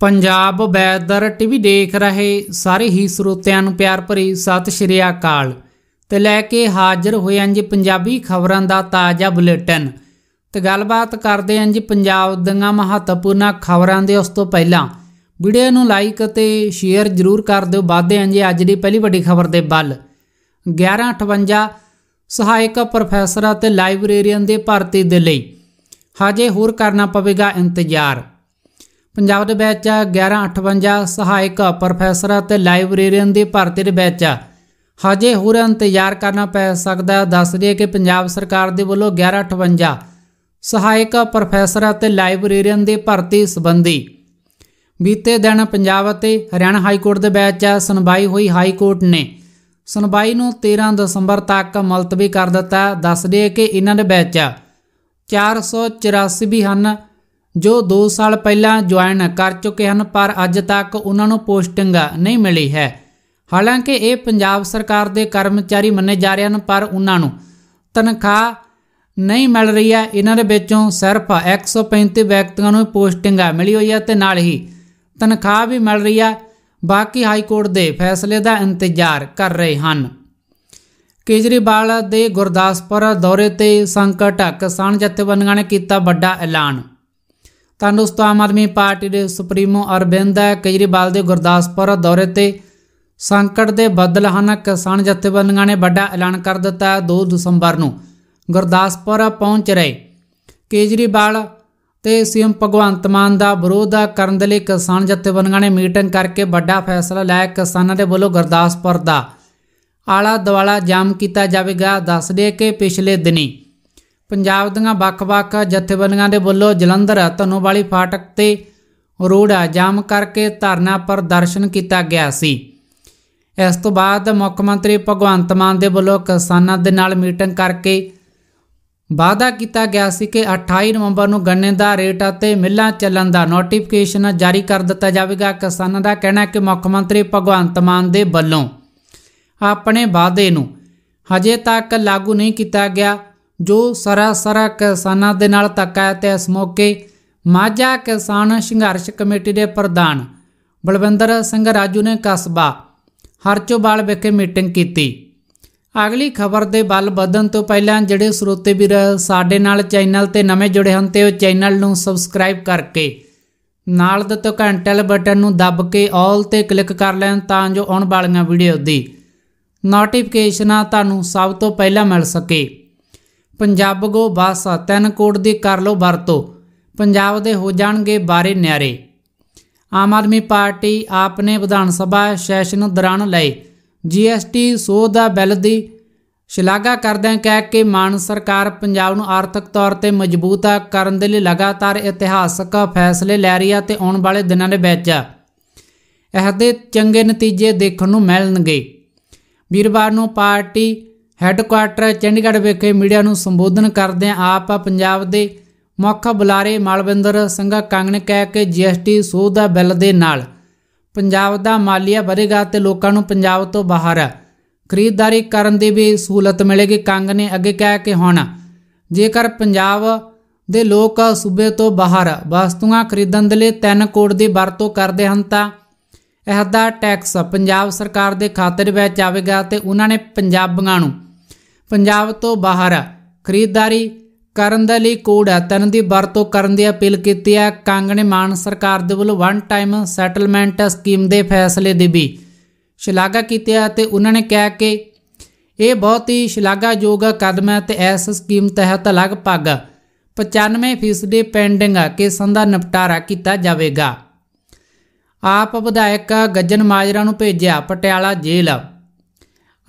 Punjab weather TV ਦੇਖ ਰਹੇ ਸਾਰੇ ਹੀ ਸਰੋਤਿਆਂ ਨੂੰ ਪਿਆਰ ਭਰੀ ਸਤਿ ਸ਼੍ਰੀ ਅਕਾਲ ਤੇ ਲੈ ਕੇ ਹਾਜ਼ਰ ਹੋਏ ਹਾਂ ਜੀ ਪੰਜਾਬੀ ਖਬਰਾਂ ਦਾ ਤਾਜ਼ਾ ਬੁਲੇਟਿਨ ਤੇ ਗੱਲਬਾਤ ਕਰਦੇ ਹਾਂ ਜੀ ਪੰਜਾਬ ਦੀਆਂ ਮਹੱਤਵਪੂਰਨ ਖਬਰਾਂ ਦੇ ਉਸ ਤੋਂ ਪਹਿਲਾਂ ਵੀਡੀਓ ਨੂੰ ਲਾਈਕ ਅਤੇ ਸ਼ੇਅਰ ਜ਼ਰੂਰ ਕਰ ਦਿਓ ਵਾਧੇ ਹਾਂ ਜੀ ਅੱਜ ਦੀ ਪਹਿਲੀ ਵੱਡੀ ਖਬਰ ਦੇ ਵੱਲ 1158 ਸਹਾਇਕ ਪ੍ਰੋਫੈਸਰ ਅਤੇ ਲਾਇਬ੍ਰੇਰੀਅਨ ਦੇ ਭਰਤੀ ਦੇ ਲਈ ਹਜੇ ਹੋਰ ਕਰਨਾ ਪਵੇਗਾ ਇੰਤਜ਼ਾਰ ਪੰਜਾਬ ਦੇ ਵਿੱਚ 1158 ਸਹਾਇਕ ਪ੍ਰੋਫੈਸਰ ਅਤੇ ਲਾਇਬ੍ਰੇਰੀਅਨ ਦੀ ਭਰਤੀ ਦੇ ਵਿੱਚ ਹਜੇ ਹੋਰ ਇੰਤਜ਼ਾਰ ਕਰਨਾ ਪੈ ਸਕਦਾ ਦੱਸ ਦਈਏ ਕਿ ਪੰਜਾਬ ਸਰਕਾਰ ਦੇ ਵੱਲੋਂ 1158 ਸਹਾਇਕ ਪ੍ਰੋਫੈਸਰ ਅਤੇ ਲਾਇਬ੍ਰੇਰੀਅਨ ਦੀ ਭਰਤੀ ਸੰਬੰਧੀ ਬੀਤੇ ਦਿਨ ਪੰਜਾਬ ਅਤੇ ਹਰਿਆਣਾ ਹਾਈ ਕੋਰਟ ਦੇ ਵਿੱਚ ਸੁਣਵਾਈ ਹੋਈ ਹਾਈ ਕੋਰਟ ਨੇ ਸੁਣਵਾਈ ਨੂੰ 13 ਦਸੰਬਰ ਤੱਕ ਮੁਲਤਵੀ ਕਰ ਦਿੱਤਾ ਦੱਸ ਦਈਏ ਕਿ ਇਹਨਾਂ ਦੇ ਵਿੱਚ 484 ਵੀ ਹਨ ਜੋ 2 ਸਾਲ ਪਹਿਲਾਂ ਜੁਆਇਨ ਕਰ ਚੁੱਕੇ ਹਨ ਪਰ ਅੱਜ ਤੱਕ ਉਹਨਾਂ ਨੂੰ ਪੋਸਟਿੰਗ ਨਹੀਂ ਮਿਲੀ ਹੈ ਹਾਲਾਂਕਿ ਇਹ ਪੰਜਾਬ ਸਰਕਾਰ ਦੇ ਕਰਮਚਾਰੀ ਮੰਨੇ ਜਾ ਰਹੇ ਹਨ ਪਰ ਉਹਨਾਂ ਨੂੰ ਤਨਖਾਹ ਨਹੀਂ ਮਿਲ ਰਹੀ ਹੈ ਇਹਨਾਂ ਦੇ ਵਿੱਚੋਂ ਸਿਰਫ 135 ਵਿਅਕਤੀਆਂ ਨੂੰ ਪੋਸਟਿੰਗ ਮਿਲੀ ਹੋਈ ਹੈ ਤੇ ਨਾਲ ਹੀ ਤਨਖਾਹ ਵੀ ਮਿਲ ਰਹੀ ਹੈ ਬਾਕੀ ਹਾਈ ਕੋਰਟ ਦੇ ਫੈਸਲੇ ਦਾ ਇੰਤਜ਼ਾਰ ਕਰ ਰਹੇ ਹਨ ਕੇਜਰੀਵਾਲ ਦੇ ਗੁਰਦਾਸਪੁਰ ਦੌਰੇ ਤੇ ਸੰਕਟ ਕਿਸਾਨ ਜਥੇਬੰਦੀਆਂ ਨੇ ਕੀਤਾ ਵੱਡਾ ਐਲਾਨ ਤਾਂ ਦੋਸਤੋ ਆਮ ਆਦਮੀ ਪਾਰਟੀ ਦੇ ਸੁਪਰੀਮੋ ਅਰਵਿੰਦ ਕੇਜਰੀਵਾਲ ਦੇ ਗੁਰਦਾਸਪੁਰ ਦੌਰੇ ਤੇ ਸੰਕਟ ਦੇ ਬੱਦਲ ਹਨ ਕਿਸਾਨ ਜਥੇਬੰਦੀਆਂ ਨੇ ਵੱਡਾ ਐਲਾਨ ਕਰ ਦਿੱਤਾ 2 ਦਸੰਬਰ ਨੂੰ ਗੁਰਦਾਸਪੁਰ ਪਹੁੰਚ ਰਹੇ ਕੇਜਰੀਵਾਲ ਤੇ ਸੀਐਮ ਭਗਵੰਤ ਮਾਨ ਦਾ ਵਿਰੋਧ ਕਰਨ ਦੇ ਲਈ ਕਿਸਾਨ ਜਥੇਬੰਦੀਆਂ ਨੇ ਮੀਟਿੰਗ ਕਰਕੇ ਵੱਡਾ ਫੈਸਲਾ ਲਿਆ ਕਿਸਾਨਾਂ ਦੇ ਵੱਲੋਂ ਗੁਰਦਾਸਪੁਰ ਦਾ ਆਲਾ ਦਵਾਲਾ ਜਾਮ ਕੀਤਾ ਜਾਵੇਗਾ ਦੱਸ ਦੇ ਕਿ ਪਿਛਲੇ ਦਿਨੀ ਪੰਜਾਬ ਦੀਆਂ ਵੱਖ-ਵੱਖ ਜਥੇਬੰਦੀਆਂ ਦੇ ਵੱਲੋਂ ਜਲੰਧਰ ਧਨੋਵਾਲੀ ਫਾਟਕ ਤੇ ਰੋੜਾ ਜਾਮ ਕਰਕੇ ਧਰਨਾ ਪ੍ਰਦਰਸ਼ਨ ਕੀਤਾ ਗਿਆ ਸੀ ਇਸ ਤੋਂ ਬਾਅਦ ਮੁੱਖ ਮੰਤਰੀ ਭਗਵੰਤ ਮਾਨ ਦੇ ਵੱਲੋਂ ਕਿਸਾਨਾਂ ਦੇ ਨਾਲ ਮੀਟਿੰਗ ਕਰਕੇ ਵਾਅਦਾ ਕੀਤਾ ਗਿਆ ਸੀ ਕਿ 28 ਨਵੰਬਰ ਨੂੰ ਗੰਨੇ ਦਾ ਰੇਟ ਅਤੇ ਮਿੱਲਾਂ ਚੱਲਣ ਦਾ ਨੋਟੀਫਿਕੇਸ਼ਨ ਜਾਰੀ ਕਰ ਦਿੱਤਾ ਜਾਵੇਗਾ ਕਿਸਾਨਾਂ ਦਾ ਕਹਿਣਾ ਹੈ ਕਿ ਮੁੱਖ ਮੰਤਰੀ ਭਗਵੰਤ ਮਾਨ ਦੇ ਵੱਲੋਂ ਆਪਣੇ ਵਾਅਦੇ ਨੂੰ ਹਜੇ ਤੱਕ ਲਾਗੂ ਨਹੀਂ ਕੀਤਾ ਗਿਆ ਜੋ ਸਰਾਸਰਾ ਕਿਸਾਨਾਂ ਦੇ ਨਾਲ ਧੱਕਾ ਤੇ ਇਸ ਮੌਕੇ ਮਾਝਾ ਕਿਸਾਨ ਸੰਘਰਸ਼ ਕਮੇਟੀ ਦੇ ਪ੍ਰਧਾਨ ਬਲਵਿੰਦਰ ਸਿੰਘ ਰਾਜੂ ਨੇ ਕਸਬਾ ਹਰਚੋਵਾਲ ਵਿਖੇ ਮੀਟਿੰਗ ਕੀਤੀ ਅਗਲੀ ਖਬਰ ਦੇ ਬਲ ਵਧਣ ਤੋਂ ਪਹਿਲਾਂ ਜਿਹੜੇ ਸਰੋਤੇ ਵੀਰ ਸਾਡੇ ਨਾਲ ਚੈਨਲ ਤੇ ਨਵੇਂ ਜੁੜੇ ਹਨ ਤੇ ਉਹ ਚੈਨਲ ਨੂੰ ਸਬਸਕ੍ਰਾਈਬ ਕਰਕੇ ਨਾਲ ਦੇ ਘੰਟੇ ਵਾਲੇ ਬਟਨ ਨੂੰ ਦਬ ਕੇ ਆਲ ਤੇ ਕਲਿੱਕ ਕਰ ਲੈਣ ਤਾਂ ਜੋ ਆਉਣ ਵਾਲੀਆਂ ਵੀਡੀਓ ਦੀ ਨੋਟੀਫਿਕੇਸ਼ਨਾਂ ਤੁਹਾਨੂੰ ਸਭ ਤੋਂ ਪਹਿਲਾਂ ਮਿਲ ਸਕੇ ਪੰਜਾਬਗੋ ਬਾਸਾ ਤਿੰਨ ਕੋਟ ਦੀ ਕਰ ਲੋ ਵਰਤੋ ਪੰਜਾਬ ਦੇ ਹੋ ਜਾਣਗੇ ਬਾਰੇ ਨਿਆਰੇ ਆਮ ਆਦਮੀ ਪਾਰਟੀ ਆਪਨੇ ਵਿਧਾਨ ਸਭਾ ਸੈਸ਼ਨ ਦੌਰਾਨ ਲਏ ਜੀਐਸਟੀ ਸੋਧ ਦਾ ਬਿੱਲ ਦੀ ਸ਼ਲਾਘਾ ਕਰਦਿਆਂ ਕਹਿ ਕੇ ਮਾਨ ਸਰਕਾਰ ਪੰਜਾਬ ਨੂੰ ਆਰਥਿਕ ਤੌਰ ਤੇ ਮਜ਼ਬੂਤ ਕਰਨ ਦੇ ਲਈ ਲਗਾਤਾਰ ਇਤਿਹਾਸਕ ਫੈਸਲੇ ਲੈ ਰਹੀ ਹੈ ਤੇ ਆਉਣ ਵਾਲੇ ਦਿਨਾਂ ਦੇ ਵਿੱਚ ਇਹਦੇ ਚੰਗੇ ਨਤੀਜੇ ਦੇਖਣ ਨੂੰ ਮਿਲਣਗੇ ਵੀਰਵਾਰ ਨੂੰ ਪਾਰਟੀ ਹੈੱਡਕੁਆਟਰ ਚੰਡੀਗੜ੍ਹ ਵਿਖੇ ਮੀਡੀਆ ਨੂੰ ਸੰਬੋਧਨ ਕਰਦਿਆਂ ਆਪ ਪੰਜਾਬ ਦੇ ਮੁੱਖ ਬੁਲਾਰੇ ਮਲਵਿੰਦਰ ਸਿੰਘ ਕੰਗ ਨੇ ਕੇ ਜੀਐਸਟੀ ਸੋਧਾ ਬਿੱਲ ਦੇ ਨਾਲ ਪੰਜਾਬ ਦਾ ਮਾਲੀਆ ਵਧੇਗਾ ਤੇ ਲੋਕਾਂ ਨੂੰ ਪੰਜਾਬ ਤੋਂ ਬਾਹਰ ਖਰੀਦਦਾਰੀ ਕਰਨ ਦੀ ਵੀ ਸਹੂਲਤ ਮਿਲੇਗੀ ਕੰਗ ਨੇ ਅੱਗੇ ਕਹਿ ਕੇ ਹੁਣ ਜੇਕਰ ਪੰਜਾਬ ਦੇ ਲੋਕ ਸੂਬੇ ਤੋਂ ਬਾਹਰ ਵਸਤੂਆਂ ਖਰੀਦਣ ਦੇ ਲਈ 3 ਕੋਟ ਦੀ ਵਰਤੋਂ ਕਰਦੇ ਹਨ ਤਾਂ ਇਹਦਾ ਟੈਕਸ ਪੰਜਾਬ ਸਰਕਾਰ ਦੇ ਖਾਤੇ ਵਿੱਚ ਆਵੇਗਾ ਤੇ ਉਹਨਾਂ ਨੇ ਪੰਜਾਬੀਆਂ ਨੂੰ ਪੰਜਾਬ ਤੋਂ ਬਾਹਰ ਖਰੀਦਦਾਰੀ ਕਰਨ ਦੇ ਲਈ ਕੋਡ ਤਨ ਦੀ ਵਰਤੋਂ ਕਰਨ ਦੀ ਅਪੀਲ ਕੀਤੀ ਹੈ ਕੰਗ ਨੇ ਮਾਨ ਸਰਕਾਰ ਦੇ ਵੱਲੋਂ ਵਨ ਟਾਈਮ ਸੈਟਲਮੈਂਟ ਸਕੀਮ ਦੇ ਫੈਸਲੇ ਦੀ ਵੀ ਸ਼ਲਾਘਾ ਕੀਤੀ ਹੈ ਤੇ ਉਹਨਾਂ ਨੇ ਕਿਹਾ ਕਿ ਇਹ ਬਹੁਤ ਹੀ ਸ਼ਲਾਘਾਯੋਗ ਕਦਮ ਹੈ ਤੇ ਇਸ ਸਕੀਮ ਤਹਿਤ ਲਗਭਗ 95% ਪੈਂਡਿੰਗ ਕੇਸਾਂ ਦਾ ਨਿਪਟਾਰਾ ਕੀਤਾ ਜਾਵੇਗਾ ਆਪ ਵਿਧਾਇਕ ਗੱਜਨ ਮਾਜਰਾ ਨੂੰ ਭੇਜਿਆ ਪਟਿਆਲਾ ਜੇਲ੍ਹ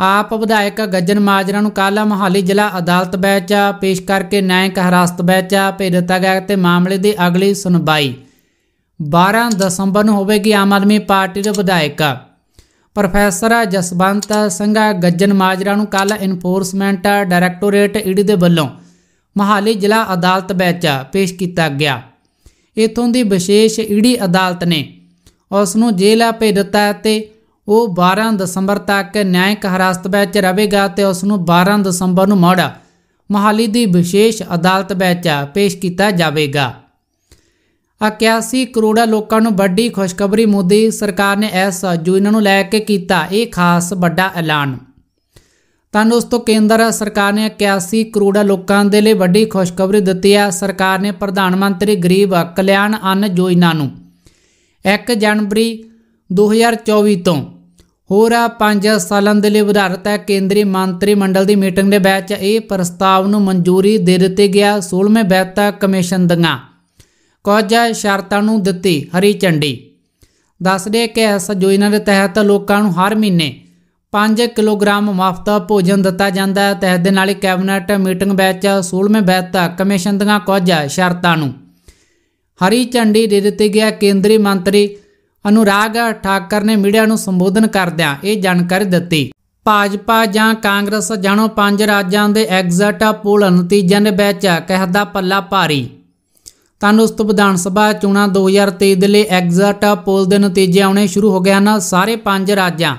ਆਪ ਵਿਧਾਇਕ ਗੱਜਨ ਮਾਜਰਾ ਨੂੰ ਕਾਲਾ ਮਹਾਲੀ ਜ਼ਿਲ੍ਹਾ ਅਦਾਲਤ ਵਿੱਚ ਪੇਸ਼ ਕਰਕੇ ਨਾਇਕ ਹਰਾਸਤ ਵਿੱਚ ਭੇਜ ਦਿੱਤਾ ਗਿਆ ਤੇ ਮਾਮਲੇ ਦੀ ਅਗਲੀ ਸੁਣਵਾਈ 12 ਦਸੰਬਰ ਨੂੰ ਹੋਵੇਗੀ ਆਮ ਆਦਮੀ ਪਾਰਟੀ ਦੇ ਵਿਧਾਇਕ ਪ੍ਰੋਫੈਸਰ ਜਸਵੰਤ ਸਿੰਘ ਗੱਜਨ ਮਾਜਰਾ ਨੂੰ ਕੱਲ ਇਨਫੋਰਸਮੈਂਟ ਡਾਇਰੈਕਟੋਰੇਟ ਈਡੀ ਦੇ ਵੱਲੋਂ ਮਹਾਲੀ ਜ਼ਿਲ੍ਹਾ ਅਦਾਲਤ ਵਿੱਚ ਪੇਸ਼ ਕੀਤਾ ਗਿਆ ਇਥੋਂ ਦੀ ਵਿਸ਼ੇਸ਼ ਈਡੀ ਅਦਾਲਤ ਨੇ ਉਸ ਨੂੰ ਜੇਲ੍ਹ ਭੇਜ ਦਿੱਤਾ ਤੇ ਉਹ 12 ਦਸੰਬਰ ਤੱਕ ਨਿਆਂਇਕ ਹਰਾਸਤ ਵਿੱਚ ਰਹੇਗਾ ਤੇ ਉਸ ਨੂੰ 12 ਦਸੰਬਰ ਨੂੰ ਮੋੜ ਮਹਾਲੀ ਦੀ ਵਿਸ਼ੇਸ਼ ਅਦਾਲਤ ਵਿੱਚ ਪੇਸ਼ ਕੀਤਾ ਜਾਵੇਗਾ 81 ਕਰੋੜਾ ਲੋਕਾਂ ਨੂੰ ਵੱਡੀ ਖੁਸ਼ਖਬਰੀ ਮੋਦੀ ਸਰਕਾਰ ਨੇ ਇਸ ਇਹਨਾਂ ਨੂੰ ਲੈ ਕੇ ਕੀਤਾ ਇਹ ਖਾਸ ਵੱਡਾ ਐਲਾਨ ਤਾਂ ਦੋਸਤੋ ਕੇਂਦਰ ਸਰਕਾਰ ਨੇ 81 ਕਰੋੜਾ ਲੋਕਾਂ ਦੇ ਲਈ ਵੱਡੀ ਖੁਸ਼ਖਬਰੀ ਦਿੱਤੀ ਹੈ ਸਰਕਾਰ ਨੇ ਪ੍ਰਧਾਨ ਮੰਤਰੀ ਗਰੀਬ ਕਲਿਆਣ ਅੰਨ ਯੋਜਨਾ ਨੂੰ 1 ਜਨਵਰੀ 2024 ਤੋਂ ਹੋਰ ਆ 5 ਸਾਲਾਂ ਦੇ ਲਈ ਵਿਧਾਰਤ ਹੈ ਕੇਂਦਰੀ ਮੰਤਰੀ ਮੰਡਲ ਦੀ ਮੀਟਿੰਗ ਦੇ ਵਿੱਚ ਇਹ ਪ੍ਰਸਤਾਵ ਨੂੰ ਮਨਜ਼ੂਰੀ ਦੇ ਦਿੱਤੀ ਗਿਆ 16ਵੇਂ ਬੈਤਾ ਕਮਿਸ਼ਨ ਦੀਆਂ ਕੁਝ ਸ਼ਰਤਾਂ ਨੂੰ ਦਿੱਤੀ ਹਰੀ ਚੰਡੀ ਦੱਸਦੇ ਕਿ ਇਸ ਯੋਜਨਾ ਦੇ ਤਹਿਤ ਲੋਕਾਂ ਨੂੰ ਹਰ ਮਹੀਨੇ 5 ਕਿਲੋਗ੍ਰਾਮ ਮੁਫਤ ਭੋਜਨ ਦਿੱਤਾ ਜਾਂਦਾ ਹੈ ਤੇ ਦੇ ਨਾਲ ਹੀ ਕੈਬਨਿਟ ਮੀਟਿੰਗ ਵਿੱਚ 16ਵੇਂ ਬੈਤਾ ਕਮਿਸ਼ਨ ਦੀਆਂ ਕੁਝ ਸ਼ਰਤਾਂ ਨੂੰ ਹਰੀ ਚੰਡੀ ਦੇ ਦਿੱਤੀ ਗਿਆ ਕੇਂਦਰੀ ਮੰਤਰੀ ਅਨੁਰਾਗ ਠਾਕਰ ਨੇ ਮੀਡੀਆ ਨੂੰ ਸੰਬੋਧਨ ਕਰਦਿਆਂ ਇਹ ਜਾਣਕਾਰੀ ਦਿੱਤੀ ਭਾਜਪਾ ਜਾਂ ਕਾਂਗਰਸ ਜਾਣੋ ਪੰਜ ਰਾਜਾਂ ਦੇ ਐਗਜ਼ਿਟ ਪੋਲ ਨਤੀਜਿਆਂ ਦੇ ਵਿੱਚ ਕਹਿਦਾ ਪੱਲਾ ਭਾਰੀ ਤੋਂ ਵਿਧਾਨ ਸਭਾ ਚੋਣਾਂ 2023 ਦੇ ਲਈ ਐਗਜ਼ਿਟ ਪੋਲ ਦੇ ਨਤੀਜੇ ਆਉਣੇ ਸ਼ੁਰੂ ਹੋ ਗਏ ਹਨ ਸਾਰੇ ਪੰਜ ਰਾਜਾਂ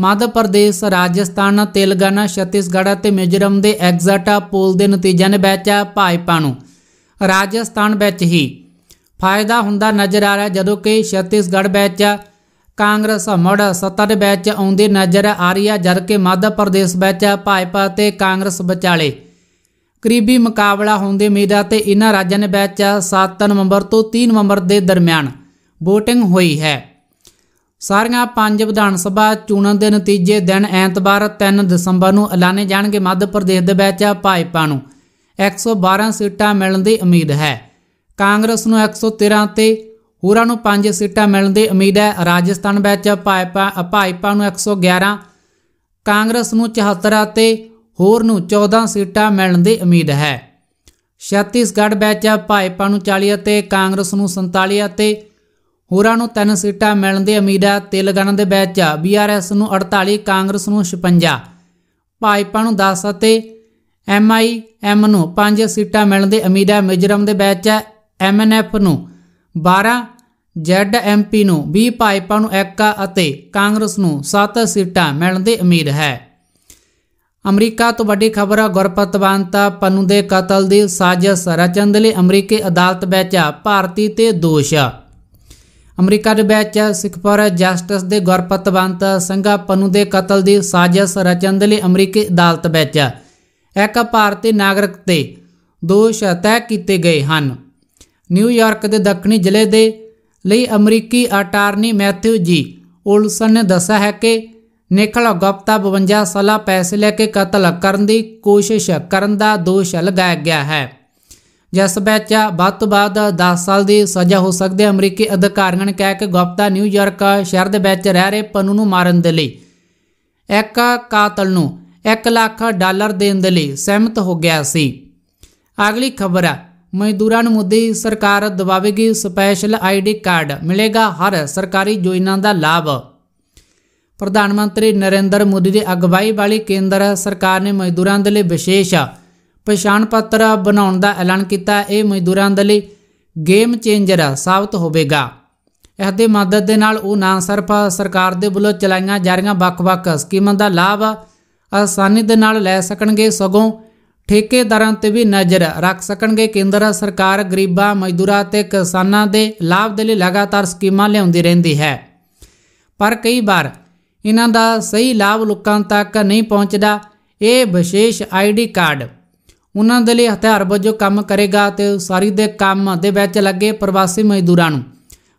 ਮੱਧ ਪ੍ਰਦੇਸ਼ ਰਾਜਸਥਾਨ ਤੇਲੰਗਾਨਾ ਛੱਤੀਸਗੜ੍ਹ ਅਤੇ ਮਿਜ਼ੋਰਮ ਦੇ ਐਗਜ਼ਿਟ ਪੋਲ ਦੇ ਨਤੀਜਿਆਂ ਦੇ ਵਿੱਚ ਭਾਜਪਾ ਨੂੰ ਰਾਜਸਥਾਨ ਵਿੱਚ ਹੀ ਫਾਇਦਾ ਹੁੰਦਾ ਨਜ਼ਰ ਆ ਰਿਹਾ ਜਦੋਂ ਕਿ ਛੱਤੀਸਗੜ੍ਹ ਵਿੱਚ ਕਾਂਗਰਸ ਸੱਤਾ ਦੇ ਵਿੱਚ ਆਉਂਦੀ ਨਜ਼ਰ ਆ ਰਹੀ ਹੈ ਜਦਕਿ ਮੱਧ ਪ੍ਰਦੇਸ਼ ਵਿੱਚ ਭਾਜਪਾ ਤੇ ਕਾਂਗਰਸ ਵਿਚਾਲੇ ਕਰੀਬੀ ਮੁਕਾਬਲਾ ਹੁੰਦੇ ਮੇਰਾ ਤੇ ਇਹਨਾਂ ਰਾਜਾਂ ਦੇ ਵਿੱਚ 7 ਨਵੰਬਰ ਤੋਂ 3 ਨਵੰਬਰ ਦੇ ਦਰਮਿਆਨ VOTING ਹੋਈ ਹੈ ਸਾਰੀਆਂ ਪੰਜ ਵਿਧਾਨ ਸਭਾ ਚੋਣਾਂ ਦੇ ਨਤੀਜੇ ਦਿਨ ਐਤਵਾਰ 3 ਦਸੰਬਰ ਨੂੰ ਐਲਾਨੇ ਜਾਣਗੇ ਮੱਧ ਪ੍ਰਦੇਸ਼ ਦੇ ਵਿੱਚ ਭਾਜਪਾ ਨੂੰ 112 ਸੀਟਾਂ ਮਿਲਣ ਦੀ ਉਮੀਦ ਹੈ ਕਾਂਗਰਸ ਨੂੰ 113 ਤੇ ਹੋਰਾਂ ਨੂੰ 5 ਸੀਟਾਂ ਮਿਲਣ ਦੀ ਉਮੀਦ ਹੈ ਰਾਜਸਥਾਨ ਵਿੱਚ ਭਾਜਪਾ ਭਾਜਪਾ ਨੂੰ 111 ਕਾਂਗਰਸ ਨੂੰ 74 ਅਤੇ ਹੋਰ ਨੂੰ 14 ਸੀਟਾਂ ਮਿਲਣ ਦੀ ਉਮੀਦ ਹੈ ਛੱਤੀਸਗੜ੍ਹ ਵਿੱਚ ਭਾਜਪਾ ਨੂੰ 40 ਅਤੇ ਕਾਂਗਰਸ ਨੂੰ 47 ਅਤੇ ਹੋਰਾਂ ਨੂੰ 3 ਸੀਟਾਂ ਮਿਲਣ ਦੀ ਉਮੀਦ ਹੈ ਤੇਲੰਗਾਨਾ ਦੇ ਵਿੱਚ ਬੀਆਰਐਸ ਨੂੰ 48 ਕਾਂਗਰਸ ਨੂੰ 56 ਭਾਜਪਾ ਨੂੰ 10 ਅਤੇ ਐਮਆਈਐਮ ਨੂੰ 5 ਸੀਟਾਂ ਮਿਲਣ ਦੀ ਉਮੀਦ ਹੈ ਮਿਜ਼ਰਮ ਦੇ ਵਿੱਚ ਐਮਐਨਐਫ ਨੂੰ 12 ਜ਼ੈਡਐਮਪੀ ਨੂੰ 20 ਭਾਜਪਾ ਨੂੰ 1 ਅਤੇ ਕਾਂਗਰਸ ਨੂੰ 7 ਸੀਟਾਂ ਮਿਲਣ ਦੀ ਉਮੀਦ ਹੈ ਅਮਰੀਕਾ ਤੋਂ ਵੱਡੀ ਖਬਰ ਹੈ ਗੁਰਪਤਵੰਤਾ ਪੰਨੂ ਦੇ ਕਤਲ ਦੀ ਸਾਜ਼ਿਸ਼ ਰਚਨ ਦੇ ਲਈ ਅਮਰੀਕੀ ਅਦਾਲਤ ਵਿੱਚ ਭਾਰਤੀ ਤੇ ਦੋਸ਼ ਅਮਰੀਕਾ ਦੇ ਵਿੱਚ ਸਿੱਖ ਜਸਟਿਸ ਦੇ ਗੁਰਪਤਵੰਤਾ ਸੰਘਾ ਪੰਨੂ ਦੇ ਕਤਲ ਦੀ ਸਾਜ਼ਿਸ਼ ਰਚਨ ਦੇ ਲਈ ਅਮਰੀਕੀ ਅਦਾਲਤ ਵਿੱਚ ਇੱਕ ਭਾਰਤੀ ਨਾਗਰਿਕ ਤੇ ਦੋਸ਼ ਤੈਅ ਕੀਤੇ ਗਏ ਹਨ ਨਿਊਯਾਰਕ ਦੇ ਦੱਖਣੀ ਜ਼ਿਲ੍ਹੇ ਦੇ ਲਈ ਅਮਰੀਕੀ ਅਟਾਰਨੀ ਮੈਥਿਊ ਜੀ ਉਲਸਨ ਨੇ ਦੱਸਿਆ ਹੈ ਕਿ ਨਿਕਲ ਗੁਪਤਾ 52 ਸਾਲਾ ਪੈਸੇ ਲੈ ਕੇ ਕਤਲ ਕਰਨ ਦੀ ਕੋਸ਼ਿਸ਼ ਕਰਨ ਦਾ ਦੋਸ਼ ਲਗਾਇਆ ਗਿਆ ਹੈ ਜਿਸ ਵਿੱਚ ਵੱਧ ਤੋਂ 10 ਸਾਲ ਦੀ ਸਜ਼ਾ ਹੋ ਸਕਦੀ ਹੈ ਅਮਰੀਕੀ ਅਧਿਕਾਰੀਆਂ ਨੇ ਕਿਹਾ ਕਿ ਗੁਪਤਾ ਨਿਊਯਾਰਕ ਸ਼ਹਿਰ ਦੇ ਵਿੱਚ ਰਹਿ ਰਹੇ ਪੰਨੂ ਨੂੰ ਮਾਰਨ ਦੇ ਲਈ ਇੱਕ ਕਾਤਲ ਨੂੰ 1 ਲੱਖ ਡਾਲਰ ਦੇਣ ਦੇ ਲਈ ਸਹਿਮਤ ਹੋ ਗਿਆ ਸੀ ਅਗਲੀ ਖਬਰ ਹੈ ਮਜ਼ਦੂਰਾਂ ਨੂੰ ਮੁੱਦੇ ਸਰਕਾਰ ਦਵਾਵੇਗੀ ਸਪੈਸ਼ਲ ਆਈਡੀ ਕਾਰਡ ਮਿਲੇਗਾ ਹਰ ਸਰਕਾਰੀ ਯੋਜਨਾ ਦਾ ਲਾਭ ਪ੍ਰਧਾਨ ਮੰਤਰੀ ਨਰਿੰਦਰ ਮੋਦੀ ਦੀ ਅਗਵਾਈ ਵਾਲੀ ਕੇਂਦਰ ਸਰਕਾਰ ਨੇ ਮਜ਼ਦੂਰਾਂ ਦੇ ਲਈ ਵਿਸ਼ੇਸ਼ ਪਛਾਣ ਪੱਤਰ ਬਣਾਉਣ ਦਾ ਐਲਾਨ ਕੀਤਾ ਇਹ ਮਜ਼ਦੂਰਾਂ ਦੇ ਲਈ ਗੇਮ ਚੇਂਜਰ ਸਾਬਤ ਹੋਵੇਗਾ ਇਸ ਦੀ ਮਦਦ ਦੇ ਨਾਲ ਉਹ ਨਾ ਸਿਰਫ ਸਰਕਾਰ ਦੇ ਵੱਲੋਂ ਚਲਾਈਆਂ ਜਾ ਰਹੀਆਂ ਵੱਖ-ਵੱਖ ਸਕੀਮਾਂ ਦਾ ਲਾਭ ਆਸਾਨੀ ਦੇ ਨਾਲ ਲੈ ਸਕਣਗੇ ਸਗੋਂ ਠੇਕੇਦਾਰਾਂ ਤੇ ਵੀ ਨਜ਼ਰ ਰੱਖ ਸਕਣਗੇ ਕੇਂਦਰ ਸਰਕਾਰ ਗਰੀਬਾਂ ਮਜ਼ਦੂਰਾਂ ਤੇ ਕਿਸਾਨਾਂ ਦੇ ਲਾਭ ਦੇ ਲਈ ਲਗਾਤਾਰ ਸਕੀਮਾਂ ਲਿਆਉਂਦੀ ਰਹਿੰਦੀ ਹੈ ਪਰ ਕਈ ਵਾਰ ਇਹਨਾਂ ਦਾ ਸਹੀ ਲਾਭ ਲੋਕਾਂ ਤੱਕ ਨਹੀਂ ਪਹੁੰਚਦਾ ਇਹ ਵਿਸ਼ੇਸ਼ ਆਈਡੀ ਕਾਰਡ ਉਹਨਾਂ ਦੇ ਲਈ ਹਥਿਆਰ ਵਜੋਂ ਕੰਮ ਕਰੇਗਾ ਤੇ ਸਾਰੀ ਦੇ ਕੰਮ ਦੇ ਵਿੱਚ ਲੱਗੇ ਪ੍ਰਵਾਸੀ ਮਜ਼ਦੂਰਾਂ ਨੂੰ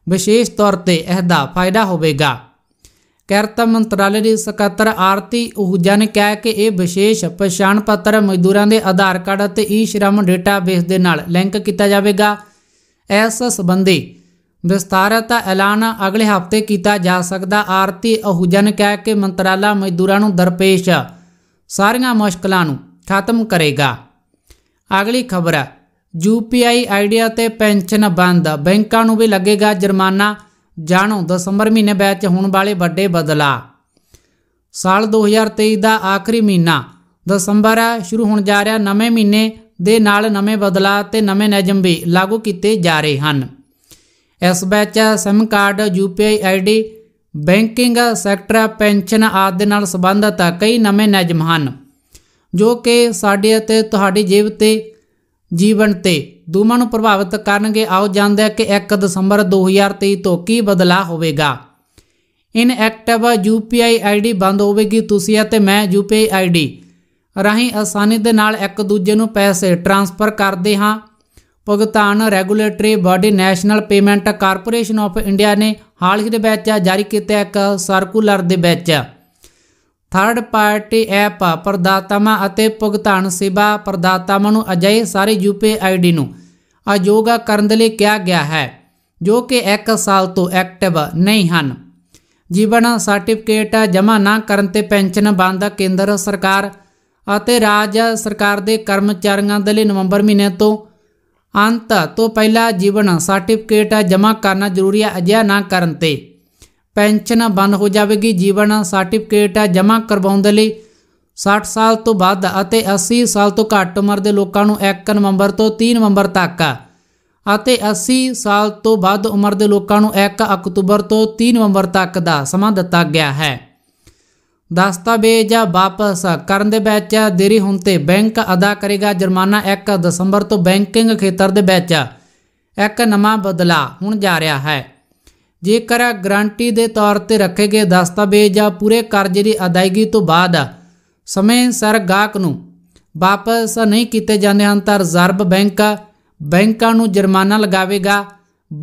ਵਿਸ਼ੇਸ਼ ਤੌਰ ਤੇ ਇਹਦਾ ਫਾਇਦਾ ਹੋਵੇਗਾ ਕਿਰਤ ਮੰਤਰਾਲੇ ਦੇ ਸਕੱਤਰ ਆਰਤੀ ਉਹਜਨ ਨੇ ਕਿਹਾ ਕਿ ਇਹ ਵਿਸ਼ੇਸ਼ ਪਛਾਣ ਪੱਤਰ ਮਜ਼ਦੂਰਾਂ ਦੇ ਆਧਾਰ ਕਾਰਡ ਅਤੇ ਈ ਸ਼ਰਮ ਡਾਟਾਬੇਸ ਦੇ ਨਾਲ ਲਿੰਕ ਕੀਤਾ ਜਾਵੇਗਾ ਇਸ ਸੰਬੰਧੀ ਵਿਸਤਾਰਤ ਐਲਾਨ ਅਗਲੇ ਹਫਤੇ ਕੀਤਾ ਜਾ ਸਕਦਾ ਆਰਤੀ ਉਹਜਨ ਨੇ ਕਿਹਾ ਕਿ ਮੰਤਰਾਲਾ ਮਜ਼ਦੂਰਾਂ ਨੂੰ ਦਰਪੇਸ਼ ਸਾਰੀਆਂ ਮੁਸ਼ਕਲਾਂ ਨੂੰ ਖਤਮ ਕਰੇਗਾ ਅਗਲੀ ਖਬਰ ਹੈ ਯੂਪੀਆਈ ਆਈਡੀਆ ਤੇ ਪੈਨਸ਼ਨ ਬੰਦ ਬੈਂਕਾਂ ਨੂੰ ਵੀ ਲੱਗੇਗਾ ਜੁਰਮਾਨਾ ਜਾਣੋ ਦਸੰਬਰ ਮਹੀਨੇ ਵਿੱਚ ਹੋਣ ਵਾਲੇ ਵੱਡੇ ਬਦਲਾ ਸਾਲ 2023 ਦਾ ਆਖਰੀ ਮਹੀਨਾ ਦਸੰਬਰ ਸ਼ੁਰੂ ਹੋਣ ਜਾ ਰਿਹਾ ਨਵੇਂ ਮਹੀਨੇ ਦੇ ਨਾਲ ਨਵੇਂ ਬਦਲਾ ਤੇ ਨਵੇਂ ਨਿਯਮ ਵੀ ਲਾਗੂ ਕੀਤੇ ਜਾ ਰਹੇ ਹਨ ਇਸ ਵਿੱਚ SIM card UPI ID banking sector pension ਆਦਿ ਦੇ ਨਾਲ ਸੰਬੰਧਤ ਕਈ ਨਵੇਂ ਨਿਯਮ ਹਨ ਜੋ ਕਿ ਸਾਡੇ ਅਤੇ ਤੁਹਾਡੀ ਜੇਬ ਤੇ ਜੀਵਨ ਤੇ ਦੋਵਾਂ ਨੂੰ ਪ੍ਰਭਾਵਿਤ ਕਰਨਗੇ ਆਓ ਜਾਣਦੇ ਕਿ 1 ਦਸੰਬਰ 2023 ਤੋਂ ਕੀ ਬਦਲਾ ਹੋਵੇਗਾ ਇਨ ਐਕਟਿਵ ਯੂਪੀਆਈ ਆਈਡੀ ਬੰਦ ਹੋਵੇਗੀ ਤੁਸੀਂ ਅਤੇ ਮੈਂ ਯੂਪੀਆਈ ਆਈਡੀ ਰਾਹੀਂ ਆਸਾਨੀ ਦੇ ਨਾਲ ਇੱਕ ਦੂਜੇ ਨੂੰ ਪੈਸੇ ਟ੍ਰਾਂਸਫਰ ਕਰਦੇ ਹਾਂ ਭੁਗਤਾਨ regulatory body National Payment Corporation of India ਨੇ ਹਾਲ ਹੀ ਦੇ ਵਿੱਚ ਜਾਰੀ ਕੀਤਾ ਇੱਕ ਸਰਕੂਲਰ ਦੇ ਵਿੱਚ ਥਰਡ ਪਾਰਟੀ ਐਪ ਪ੍ਰਦਾਤਾਵਾਂ ਅਤੇ ਭੁਗਤਾਨ ਸੇਵਾ ਪ੍ਰਦਾਤਾਵਾਂ ਨੂੰ ਅਜਿਹੇ ਸਾਰੇ ਯੂਪੀ ਆਈਡੀ ਨੂੰ ਅਯੋਗਾ ਕਰਨ ਦੇ ਲਈ ਕਿਹਾ ਗਿਆ ਹੈ ਜੋ ਕਿ 1 ਸਾਲ ਤੋਂ ਐਕਟਿਵ ਨਹੀਂ ਹਨ ਜੀਵਨ ਸਰਟੀਫਿਕੇਟ ਜਮ੍ਹਾਂ ਨਾ ਕਰਨ ਤੇ ਪੈਨਸ਼ਨ ਬੰਦ ਕੇਂਦਰ ਸਰਕਾਰ ਅਤੇ ਰਾਜ ਸਰਕਾਰ ਦੇ ਕਰਮਚਾਰੀਆਂ ਦੇ ਲਈ ਨਵੰਬਰ ਮਹੀਨੇ ਤੋਂ ਅੰਤ ਤੋਂ ਪਹਿਲਾਂ ਜੀਵਨ ਸਰਟੀਫਿਕੇਟ ਜਮ੍ਹਾਂ ਕਰਨਾ ਜ਼ਰੂਰੀ ਹੈ ਅਜਿਹਾ ਨਾ ਕਰਨ ਤੇ ਪੈਨਸ਼ਨ ਬੰਦ ਹੋ ਜਾਵੇਗੀ ਜੀਵਨ ਸਰਟੀਫਿਕੇਟ ਜਮ੍ਹਾਂ ਕਰਵਾਉਣ ਦੇ ਲਈ 60 ਸਾਲ ਤੋਂ ਵੱਧ ਅਤੇ 80 ਸਾਲ ਤੋਂ ਘੱਟ ਉਮਰ ਦੇ ਲੋਕਾਂ ਨੂੰ 1 ਨਵੰਬਰ ਤੋਂ 3 ਨਵੰਬਰ ਤੱਕ ਅਤੇ 80 ਸਾਲ ਤੋਂ ਵੱਧ ਉਮਰ ਦੇ ਲੋਕਾਂ ਨੂੰ 1 ਅਕਤੂਬਰ ਤੋਂ 3 ਨਵੰਬਰ ਤੱਕ ਦਾ ਸਮਾਂ ਦਿੱਤਾ ਗਿਆ ਹੈ ਦਸਤਾਵੇਜ਼ ਵਾਪਸ ਕਰਨ ਦੇ ਵਿੱਚ ਦੇਰੀ ਹੋਣ ਤੇ ਬੈਂਕ ਅਦਾ ਕਰੇਗਾ ਜੁਰਮਾਨਾ 1 ਦਸੰਬਰ ਤੋਂ ਬੈਂਕਿੰਗ ਖੇਤਰ ਦੇ ਵਿੱਚ ਇੱਕ ਨਵਾਂ ਬਦਲਾ ਹੁਣ ਜਾ ਰਿਹਾ ਹੈ ਜੇਕਰ ਗਾਰੰਟੀ ਦੇ ਤੌਰ ਤੇ ਰੱਖੇ ਗਏ ਦਸਤਾਵੇਜ਼ ਜਾਂ ਪੂਰੇ ਕਰਜ਼ੇ ਦੀ ਅਦਾਇਗੀ ਤੋਂ ਬਾਅਦ ਸਮੇਂ ਸਿਰ ਗਾਹਕ ਨੂੰ ਵਾਪਸ ਨਹੀਂ ਕੀਤੇ ਜਾਂਦੇ ਹਨ ਤਾਂ ਰਿਜ਼ਰਵ ਬੈਂਕ ਬੈਂਕਾਂ ਨੂੰ ਜੁਰਮਾਨਾ ਲਗਾਵੇਗਾ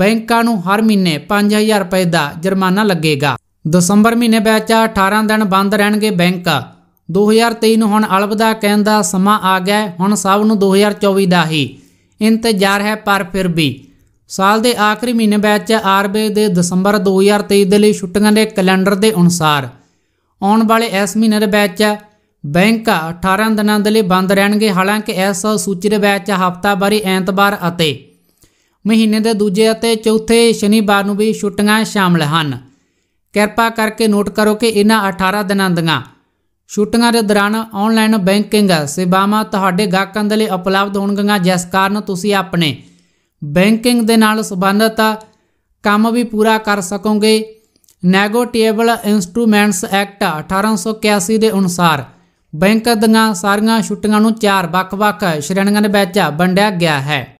ਬੈਂਕਾਂ ਨੂੰ ਹਰ ਮਹੀਨੇ 5000 ਰੁਪਏ ਦਾ ਜੁਰਮਾਨਾ ਲੱਗੇਗਾ ਦਸੰਬਰ ਮਹੀਨੇ ਵਿੱਚ 18 ਦਿਨ ਬੰਦ ਰਹਿਣਗੇ ਬੈਂਕ 2023 ਨੂੰ ਹੁਣ ਅਲਵਿਦਾ ਕਹਿਣ ਦਾ ਸਮਾਂ ਆ ਗਿਆ ਹੁਣ ਸਭ ਨੂੰ 2024 ਦਾ ਹੀ ਇੰਤਜ਼ਾਰ ਹੈ ਪਰ ਫਿਰ ਵੀ ਸਾਲ ਦੇ ਆਖਰੀ ਮਹੀਨੇ ਵਿੱਚ ਆਰਬੀ ਦੇ ਦਸੰਬਰ 2023 ਦੇ ਲਈ ਛੁੱਟੀਆਂ ਦੇ ਕੈਲੰਡਰ ਦੇ ਅਨੁਸਾਰ ਆਉਣ ਵਾਲੇ ਇਸ ਮਹੀਨੇ ਦੇ ਵਿੱਚ ਬੈਂਕ 18 ਦਿਨਾਂ ਦੇ ਲਈ ਬੰਦ ਰਹਿਣਗੇ ਹਾਲਾਂਕਿ ਇਸ ਸੂਚੀ ਦੇ ਵਿੱਚ ਹਫ਼ਤਾਵਾਰੀ ਐਤਵਾਰ ਅਤੇ ਮਹੀਨੇ ਦੇ ਦੂਜੇ ਅਤੇ ਚੌਥੇ ਸ਼ਨੀਵਾਰ ਨੂੰ ਵੀ ਛੁੱਟੀਆਂ ਸ਼ਾਮਲ ਹਨ ਕਿਰਪਾ ਕਰਕੇ ਨੋਟ ਕਰੋ ਕਿ ਇਹਨਾਂ 18 ਦਿਨਾਂ ਦੀਆਂ ਛੁੱਟੀਆਂ ਦੇ ਦੌਰਾਨ ਆਨਲਾਈਨ ਬੈਂਕਿੰਗ ਸੇਵਾਵਾਂ ਤੁਹਾਡੇ ਗਾਹਕਾਂ ਦੇ ਲਈ ਉਪਲਬਧ ਹੋਣਗੀਆਂ ਜਿਸ ਕਾਰਨ ਤੁਸੀਂ ਆਪਣੇ ਬੈਂਕਿੰਗ ਦੇ ਨਾਲ ਸੰਬੰਧਤ ਕੰਮ ਵੀ ਪੂਰਾ ਕਰ ਸਕੋਗੇ ਨੈਗੋਟੀਏਬਲ ਇਨਸਟਰੂਮੈਂਟਸ ਐਕਟ 1881 ਦੇ ਅਨੁਸਾਰ ਬੈਂਕ ਦੀਆਂ ਸਾਰੀਆਂ ਛੁੱਟੀਆਂ ਨੂੰ ਚਾਰ ਵੱਖ-ਵੱਖ ਸ਼੍ਰੇਣੀਆਂ ਦੇ ਵਿੱਚ ਵੰਡਿਆ ਗਿਆ ਹੈ